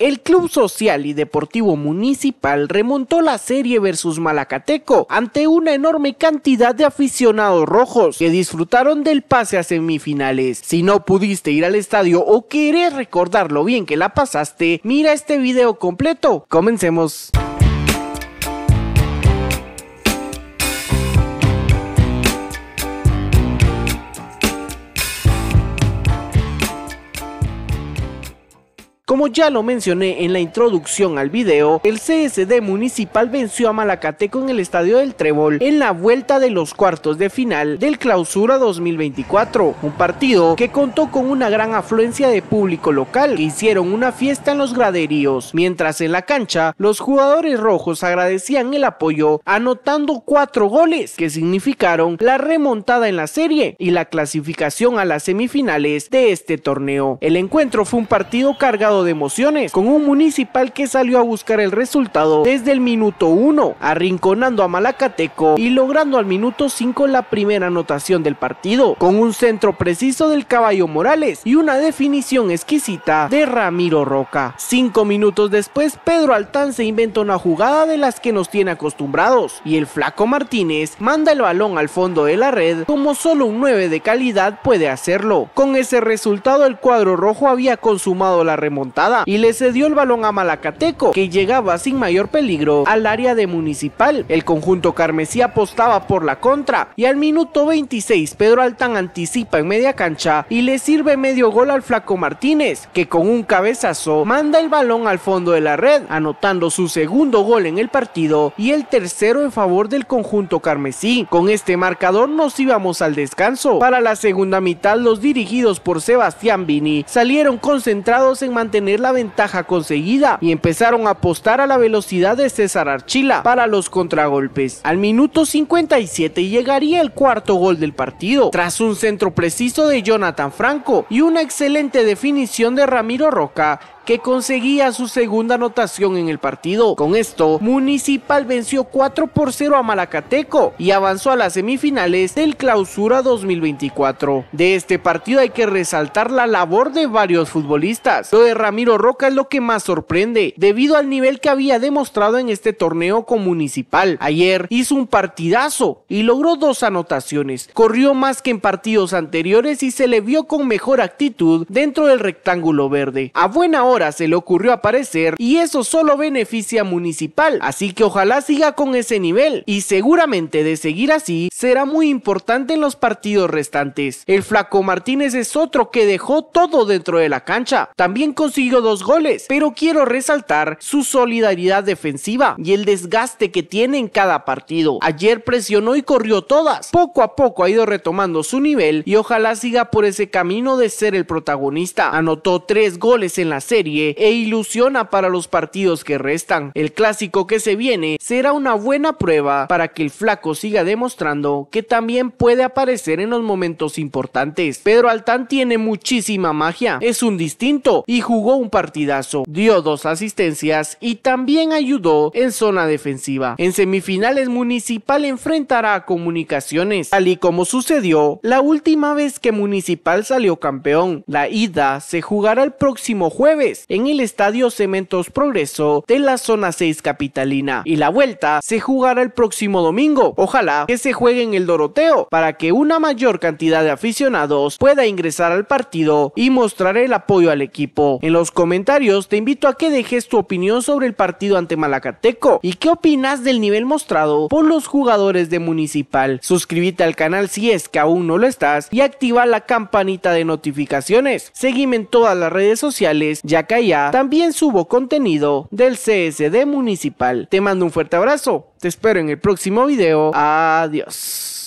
El Club Social y Deportivo Municipal remontó la serie versus Malacateco ante una enorme cantidad de aficionados rojos que disfrutaron del pase a semifinales. Si no pudiste ir al estadio o querés recordar lo bien que la pasaste, mira este video completo. Comencemos. Como ya lo mencioné en la introducción al video, el CSD municipal venció a Malacateco en el estadio del Trébol en la vuelta de los cuartos de final del Clausura 2024, un partido que contó con una gran afluencia de público local que hicieron una fiesta en los graderíos, mientras en la cancha los jugadores rojos agradecían el apoyo anotando cuatro goles que significaron la remontada en la serie y la clasificación a las semifinales de este torneo. El encuentro fue un partido cargado de emociones con un municipal que salió a buscar el resultado desde el minuto 1, arrinconando a Malacateco y logrando al minuto 5 la primera anotación del partido, con un centro preciso del caballo Morales y una definición exquisita de Ramiro Roca. Cinco minutos después, Pedro Altán se inventa una jugada de las que nos tiene acostumbrados y el flaco Martínez manda el balón al fondo de la red como solo un 9 de calidad puede hacerlo. Con ese resultado el cuadro rojo había consumado la remontada y le cedió el balón a Malacateco, que llegaba sin mayor peligro al área de Municipal. El conjunto carmesí apostaba por la contra y al minuto 26 Pedro Altán anticipa en media cancha y le sirve medio gol al flaco Martínez, que con un cabezazo manda el balón al fondo de la red, anotando su segundo gol en el partido y el tercero en favor del conjunto carmesí. Con este marcador nos íbamos al descanso. Para la segunda mitad los dirigidos por Sebastián Vini salieron concentrados en mantener la ventaja conseguida y empezaron a apostar a la velocidad de César Archila para los contragolpes. Al minuto 57 llegaría el cuarto gol del partido, tras un centro preciso de Jonathan Franco y una excelente definición de Ramiro Roca que conseguía su segunda anotación en el partido. Con esto, Municipal venció 4 por 0 a Malacateco y avanzó a las semifinales del Clausura 2024. De este partido hay que resaltar la labor de varios futbolistas. Lo de Ramiro Roca es lo que más sorprende, debido al nivel que había demostrado en este torneo con Municipal. Ayer hizo un partidazo y logró dos anotaciones. Corrió más que en partidos anteriores y se le vio con mejor actitud dentro del rectángulo verde. A buena ahora se le ocurrió aparecer y eso solo beneficia a Municipal, así que ojalá siga con ese nivel y seguramente de seguir así será muy importante en los partidos restantes. El flaco Martínez es otro que dejó todo dentro de la cancha, también consiguió dos goles, pero quiero resaltar su solidaridad defensiva y el desgaste que tiene en cada partido. Ayer presionó y corrió todas, poco a poco ha ido retomando su nivel y ojalá siga por ese camino de ser el protagonista. Anotó tres goles en la serie e ilusiona para los partidos que restan. El clásico que se viene será una buena prueba para que el flaco siga demostrando que también puede aparecer en los momentos importantes. Pedro Altán tiene muchísima magia, es un distinto y jugó un partidazo, dio dos asistencias y también ayudó en zona defensiva. En semifinales Municipal enfrentará a Comunicaciones, tal y como sucedió la última vez que Municipal salió campeón. La ida se jugará el próximo jueves en el Estadio Cementos Progreso de la zona 6 capitalina y la vuelta se jugará el próximo domingo. Ojalá que se juegue en el Doroteo para que una mayor cantidad de aficionados pueda ingresar al partido y mostrar el apoyo al equipo. En los comentarios te invito a que dejes tu opinión sobre el partido ante Malacateco y qué opinas del nivel mostrado por los jugadores de Municipal. Suscríbete al canal si es que aún no lo estás y activa la campanita de notificaciones. Seguime en todas las redes sociales ya que allá también subo contenido del CSD Municipal. Te mando un fuerte te abrazo. Te espero en el próximo video. Adiós.